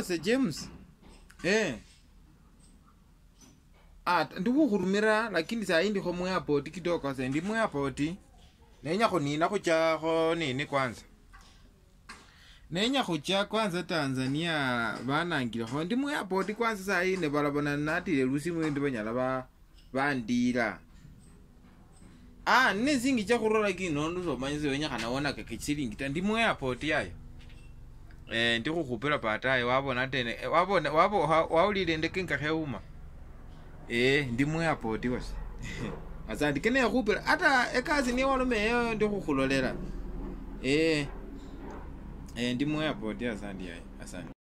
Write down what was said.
sawa james eh ata ah, ndikhukhurumira lakini sayi ndikho mu airport kidogo se ndi mu airport nenya khunina khuchakho nini kwanza nenya khucha kwanza tanzania banangilekho ndi mu airport kwanza sayi ne balabona natile lusimu ndi banyala ba bandila a ah, nne singi chakhurora kinondo somanyisa wenyekhana wonakaka silingi ta ndi mu airport yayo eh, ndikhukhupila pataye wabona tene eh, wabona wabo waulile ndekenga khewuma eh ndi mu airport wase asa ndikene khupila ata ekasi ni walume eyo ndi eh eh ndi mu airport asandi yaye asandi